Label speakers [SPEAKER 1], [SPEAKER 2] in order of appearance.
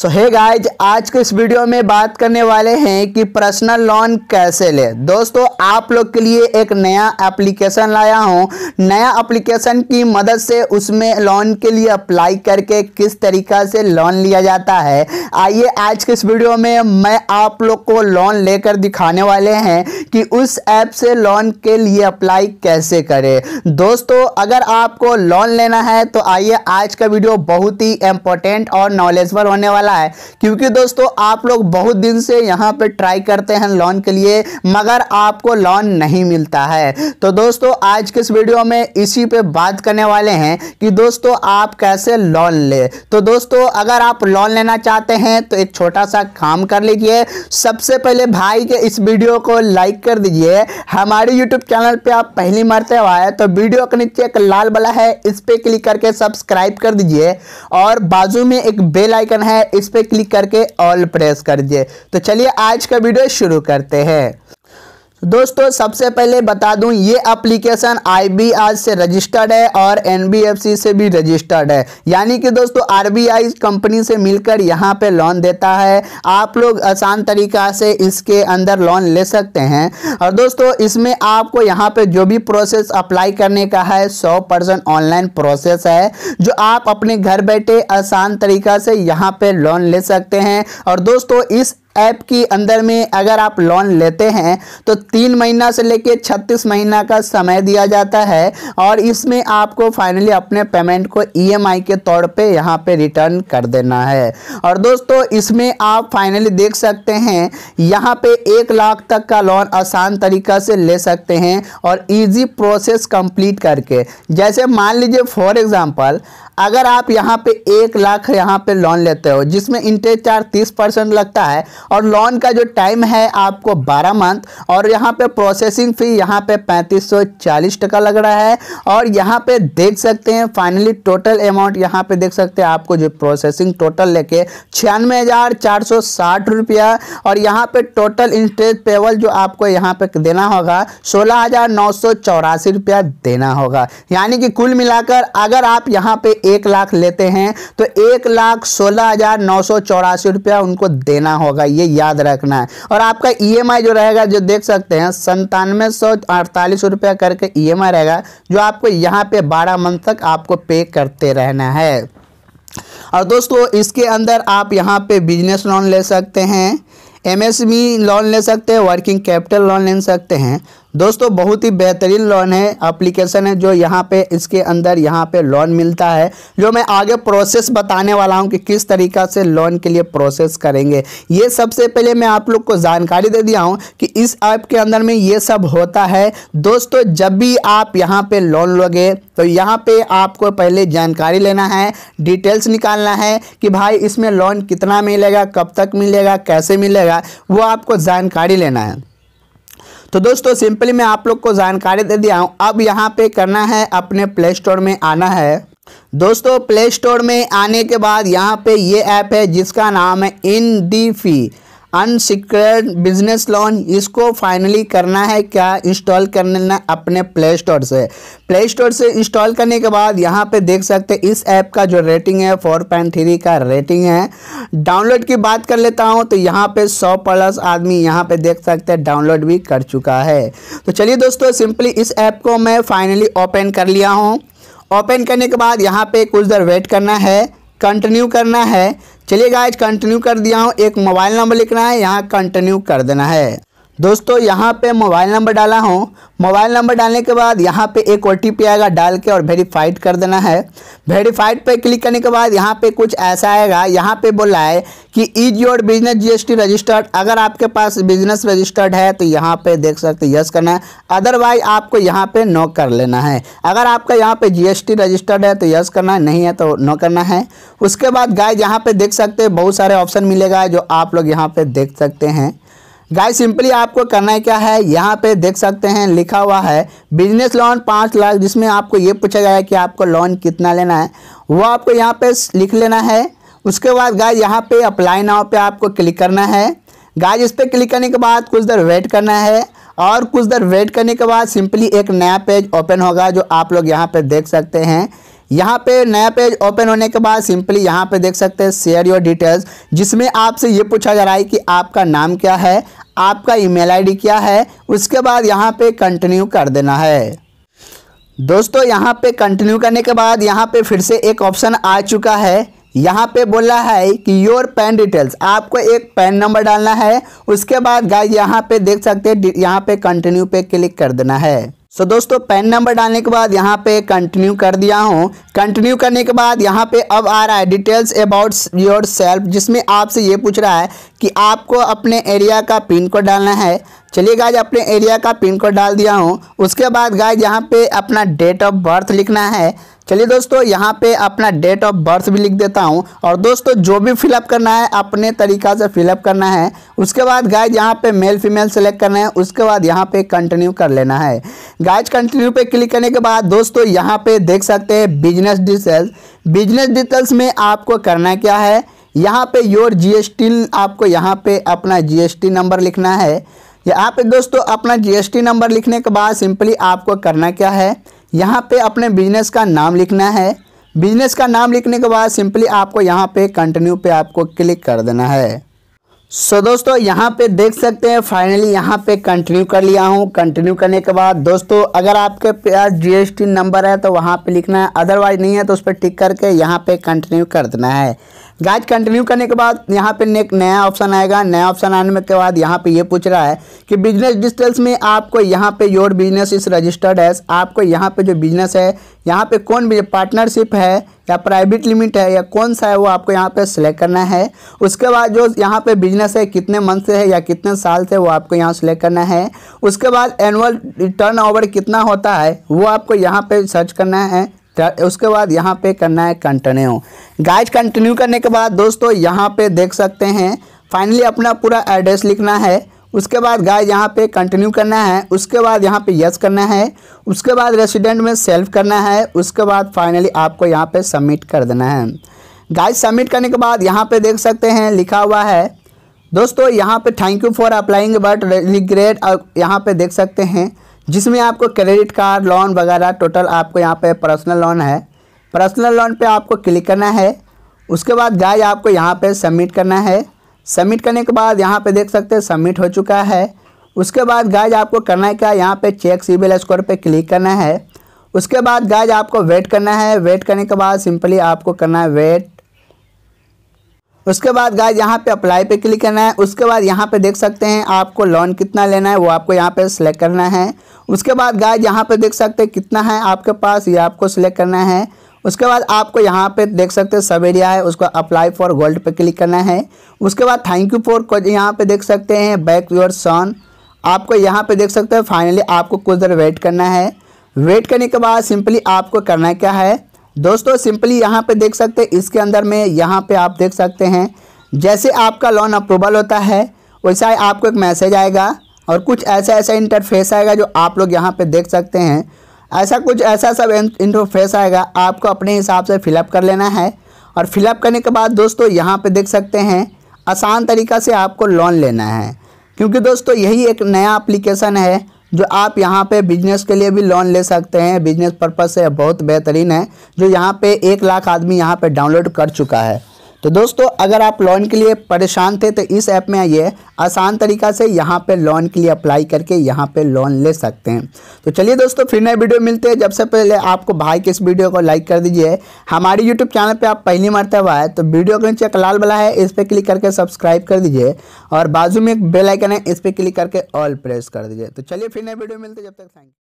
[SPEAKER 1] सो hey guys आज के इस वीडियो में बात करने वाले हैं कि पर्सनल लोन कैसे ले दोस्तों आप लोग के लिए एक नया एप्लीकेशन लाया हूँ नया एप्लीकेशन की मदद से उसमें लोन के लिए अप्लाई करके किस तरीका से लोन लिया जाता है आइए आज के इस वीडियो में मैं आप लोग को लोन लेकर दिखाने वाले हैं कि उस ऐप से लोन के लिए अप्लाई कैसे करें दोस्तों अगर आपको लोन लेना है तो आइए आज का वीडियो बहुत ही इम्पोर्टेंट और नॉलेजबल होने वाला वाला है क्योंकि दोस्तों आप लोग बहुत दिन से यहाँ पे ट्राई करते हैं लोन के लिए मगर आपको लोन नहीं मिलता है तो दोस्तों आज के इस वीडियो में इसी पे बात करने वाले हैं कि दोस्तों आप कैसे लोन ले तो दोस्तों अगर आप लोन लेना चाहते हैं तो एक छोटा सा काम कर लीजिए सबसे पहले भाई के इस वीडियो को लाइक कर दीजिए हमारे यूट्यूब चैनल पर आप पहली मरते हुआ तो वीडियो के नीचे एक लाल वाला है इस पर क्लिक करके सब्सक्राइब कर दीजिए और बाजू में एक बेल आइकन है इस पर क्लिक करके ऑल प्रेस कर दिए तो चलिए आज का वीडियो शुरू करते हैं दोस्तों सबसे पहले बता दूं ये एप्लीकेशन आई से रजिस्टर्ड है और एन से भी रजिस्टर्ड है यानी कि दोस्तों आर कंपनी से मिलकर यहाँ पे लोन देता है आप लोग आसान तरीका से इसके अंदर लोन ले सकते हैं और दोस्तों इसमें आपको यहाँ पे जो भी प्रोसेस अप्लाई करने का है सौ परसेंट ऑनलाइन प्रोसेस है जो आप अपने घर बैठे आसान तरीका से यहाँ पर लोन ले सकते हैं और दोस्तों इस ऐप के अंदर में अगर आप लोन लेते हैं तो तीन महीना से लेके छत्तीस महीना का समय दिया जाता है और इसमें आपको फाइनली अपने पेमेंट को ईएमआई e के तौर पे यहाँ पे रिटर्न कर देना है और दोस्तों इसमें आप फाइनली देख सकते हैं यहाँ पे एक लाख तक का लोन आसान तरीका से ले सकते हैं और इजी प्रोसेस कंप्लीट करके जैसे मान लीजिए फॉर एग्जाम्पल अगर आप यहाँ पे एक लाख यहाँ पे लोन लेते हो जिसमें इंटरेस्ट चार्ज तीस परसेंट लगता है और लोन का जो टाइम है आपको 12 मंथ और यहाँ पे प्रोसेसिंग फ़ी यहाँ पे पैंतीस टका लग रहा है और यहाँ पे देख सकते हैं फाइनली टोटल अमाउंट यहाँ पे देख सकते हैं आपको जो प्रोसेसिंग टोटल लेके छियानवे हज़ार चार सौ साठ रुपया और यहाँ पे टोटल इंटरेस्ट पेवल जो आपको यहाँ पे देना होगा सोलह हज़ार नौ सौ चौरासी रुपया देना होगा यानी कि कुल मिलाकर अगर आप यहाँ पे एक लाख लेते हैं तो एक लाख सोलह हज़ार नौ सौ चौरासी रुपया उनको देना होगा ये याद रखना है और आपका ई e जो रहेगा जो देख सकते हैं संतानवे सौ अड़तालीस रुपया करके ई e रहेगा जो आपको यहाँ पे बारह मंथ तक आपको पे करते रहना है और दोस्तों इसके अंदर आप यहाँ पे बिजनेस लोन ले सकते हैं एमएसबी लोन ले सकते हैं वर्किंग कैपिटल लोन ले सकते हैं दोस्तों बहुत ही बेहतरीन लोन है एप्लीकेशन है जो यहाँ पे इसके अंदर यहाँ पे लोन मिलता है जो मैं आगे प्रोसेस बताने वाला हूँ कि किस तरीका से लोन के लिए प्रोसेस करेंगे ये सबसे पहले मैं आप लोग को जानकारी दे दिया हूँ कि इस ऐप के अंदर में ये सब होता है दोस्तों जब भी आप यहाँ पे लोन लोगे तो यहाँ पे आपको पहले जानकारी लेना है डिटेल्स निकालना है कि भाई इसमें लोन कितना मिलेगा कब तक मिलेगा कैसे मिलेगा वो आपको जानकारी लेना है तो दोस्तों सिंपली मैं आप लोग को जानकारी दे दिया हूँ अब यहाँ पे करना है अपने प्ले स्टोर में आना है दोस्तों प्ले स्टोर में आने के बाद यहाँ पे ये ऐप है जिसका नाम है Indifi unsecured business loan इसको फाइनली करना है क्या इंस्टॉल करना अपने प्ले स्टोर से प्ले स्टोर से इंस्टॉल करने के बाद यहाँ पे देख सकते हैं इस ऐप का जो रेटिंग है फोर पॉइंट थ्री का रेटिंग है डाउनलोड की बात कर लेता हूँ तो यहाँ पे सौ प्लस आदमी यहाँ पे देख सकते हैं डाउनलोड भी कर चुका है तो चलिए दोस्तों सिंपली इस ऐप को मैं फाइनली ओपन कर लिया हूँ ओपन करने के बाद यहाँ पे कुछ देर वेट करना है कंटिन्यू करना है चलिए गाइज कंटिन्यू कर दिया हूँ एक मोबाइल नंबर लिखना है यहाँ कंटिन्यू कर देना है दोस्तों यहाँ पे मोबाइल नंबर डाला हूँ मोबाइल नंबर डालने के बाद यहाँ पे एक ओ आएगा डाल के और वेरीफाइड कर देना है वेरीफाइड पे क्लिक करने के बाद यहाँ पे कुछ ऐसा आएगा यहाँ पे बोला है कि is your business GST registered अगर आपके पास बिजनेस रजिस्टर्ड है तो यहाँ पे देख सकते यस करना है अदरवाइज आपको यहाँ पे नो कर लेना है अगर आपका यहाँ पे जीएसटी रजिस्टर्ड है तो यस करना है नहीं है तो नो करना है उसके बाद गाय यहाँ पे देख सकते हैं बहुत सारे ऑप्शन मिलेगा जो आप लोग यहाँ पे देख सकते हैं गाइस सिंपली आपको करना है क्या है यहाँ पे देख सकते हैं लिखा हुआ है बिजनेस लोन पाँच लाख जिसमें आपको ये पूछा गया है कि आपको लोन कितना लेना है वो आपको यहाँ पे लिख लेना है उसके बाद गाय यहाँ पे अप्लाई नाव पे आपको क्लिक करना है गाय इस पर क्लिक करने के बाद कुछ देर वेट करना है और कुछ देर वेट करने के बाद सिंपली एक नया पेज ओपन होगा जो आप लोग यहाँ पर देख सकते हैं यहाँ पे नया पेज ओपन होने के बाद सिंपली यहाँ पे देख सकते हैं शेयर योर डिटेल्स जिसमें आपसे ये पूछा जा रहा है कि आपका नाम क्या है आपका ईमेल आईडी क्या है उसके बाद यहाँ पे कंटिन्यू कर देना है दोस्तों यहाँ पे कंटिन्यू करने के बाद यहाँ पे फिर से एक ऑप्शन आ चुका है यहाँ पे बोला है कि योर पैन डिटेल्स आपको एक पैन नंबर डालना है उसके बाद गाइस यहाँ पे देख सकते हैं यहाँ पे कंटिन्यू पे क्लिक कर देना है सो so, दोस्तों पेन नंबर डालने के बाद यहाँ पे कंटिन्यू कर दिया हूँ कंटिन्यू करने के बाद यहाँ पे अब आ रहा है डिटेल्स अबाउट योर सेल्फ जिसमें आपसे ये पूछ रहा है कि आपको अपने एरिया का पिन कोड डालना है चलिए गाइज अपने एरिया का पिन कोड डाल दिया हूँ उसके बाद गाय यहाँ पे अपना डेट ऑफ बर्थ लिखना है चलिए दोस्तों यहाँ पे अपना डेट ऑफ बर्थ भी लिख देता हूँ और दोस्तों जो भी फिलअप करना है अपने तरीका से फिलअप करना है उसके बाद गाइज यहाँ पे मेल फीमेल सेलेक्ट करना है उसके बाद यहाँ पे कंटिन्यू कर लेना है गाइज कंटिन्यू पे क्लिक करने के बाद दोस्तों यहाँ पे देख सकते हैं बिजनेस डिटेल्स बिजनेस डिटेल्स में आपको करना क्या है यहाँ पे योर जी आपको यहाँ पे अपना जी नंबर लिखना है यहाँ पे दोस्तों अपना जीएसटी नंबर लिखने के बाद सिंपली आपको करना क्या है यहाँ पे अपने बिजनेस का नाम लिखना है बिजनेस का नाम लिखने के बाद सिंपली आपको यहाँ पे कंटिन्यू पे आपको क्लिक कर देना है सो so, दोस्तों यहाँ पे देख सकते हैं फाइनली यहाँ पे कंटिन्यू कर लिया हूँ कंटिन्यू करने के बाद दोस्तों अगर आपके पास जीएसटी नंबर है तो वहाँ पे लिखना है अदरवाइज नहीं है तो उस पर टिक करके यहाँ पे कंटिन्यू कर देना है गाइज कंटिन्यू करने के बाद यहाँ पे एक नया ऑप्शन आएगा नया ऑप्शन आने के बाद यहाँ पे ये पूछ रहा है कि बिजनेस डिटेल्स में आपको यहाँ पे योर बिजनेस इस रजिस्टर्ड है आपको यहाँ पे जो बिजनेस है यहाँ पे कौन पार्टनरशिप है या प्राइवेट लिमिट है या कौन सा है वो आपको यहाँ पे सिलेक्ट करना है उसके बाद जो यहाँ पे बिजनेस है कितने मंथ से है या कितने साल से वो आपको यहाँ सेलेक्ट करना है उसके बाद एनुअल टर्न कितना होता है वो आपको यहाँ पे सर्च करना है तो उसके बाद यहाँ पे करना है कंटिन्यू गाइज कंटिन्यू करने के बाद दोस्तों यहाँ पे देख सकते हैं फाइनली अपना पूरा एड्रेस लिखना है उसके बाद गाइज यहाँ पे कंटिन्यू करना है उसके बाद यहाँ पे यस करना है उसके बाद रेसिडेंट में सेल्फ करना है उसके बाद फाइनली आपको यहाँ पर सबमिट कर देना है गाइज सबमिट करने के बाद यहाँ पर देख सकते हैं लिखा हुआ है दोस्तों यहाँ पे thank you for applying but regret यहाँ पे देख सकते हैं जिसमें आपको क्रेडिट कार्ड लोन वगैरह टोटल आपको यहाँ पे पर्सनल लोन है पर्सनल लोन पे आपको क्लिक करना है उसके बाद गाय आपको यहाँ पे सबमिट करना है सबमिट करने के बाद यहाँ पे देख सकते हैं सबमिट हो चुका है उसके बाद गाय आपको करना है क्या यहाँ पे चेक सिविल स्कोर पे क्लिक करना है उसके बाद गाय आपको वेट करना है वेट करने के बाद सिंपली आपको करना है वेट उसके बाद गाय यहाँ पे अप्लाई पे क्लिक करना है उसके बाद यहाँ पे देख सकते हैं आपको लोन कितना लेना है वो आपको यहाँ पे सिलेक्ट करना है उसके बाद गाय यहाँ पे देख सकते हैं कितना है आपके पास ये आपको सिलेक्ट करना है उसके बाद आपको यहाँ पे देख सकते हैं सब एरिया है उसको अप्लाई फॉर गोल्ड पर क्लिक करना है उसके बाद थैंक यू फॉर यहाँ पर देख सकते हैं बैक योर सॉन आपको यहाँ पर देख सकते हैं फाइनली आपको कुछ देर वेट करना है वेट करने के बाद सिंपली आपको करना क्या है दोस्तों सिंपली यहाँ पे देख सकते हैं इसके अंदर में यहाँ पे आप देख सकते हैं जैसे आपका लोन अप्रूवल होता है वैसा ही आपको एक मैसेज आएगा और कुछ ऐसा ऐसा इंटरफेस आएगा जो आप लोग यहाँ पे देख सकते हैं ऐसा कुछ ऐसा सब इंटरफेस आएगा आपको अपने हिसाब से फिलअप कर लेना है और फिलअप करने के बाद दोस्तों यहाँ पर देख सकते हैं आसान तरीका से आपको लोन लेना है क्योंकि दोस्तों यही एक नया अप्लीकेशन है जो आप यहाँ पे बिजनेस के लिए भी लोन ले सकते हैं बिजनेस पर्पज़ से बहुत बेहतरीन है जो यहाँ पे एक लाख आदमी यहाँ पे डाउनलोड कर चुका है तो दोस्तों अगर आप लोन के लिए परेशान थे तो इस ऐप में आइए आसान तरीका से यहाँ पे लोन के लिए अप्लाई करके यहाँ पे लोन ले सकते हैं तो चलिए दोस्तों फिर नए वीडियो मिलते हैं जब से पहले आपको भाई के इस वीडियो को लाइक कर दीजिए हमारे यूट्यूब चैनल पे आप पहली मरतबा है तो वीडियो के नीचे एक लाल वाला है इस पर क्लिक करके सब्सक्राइब कर दीजिए और बाजू में एक बेलाइकन है इस पर क्लिक करके ऑल प्रेस कर दीजिए तो चलिए फिर नए वीडियो मिलते जब तक थैंक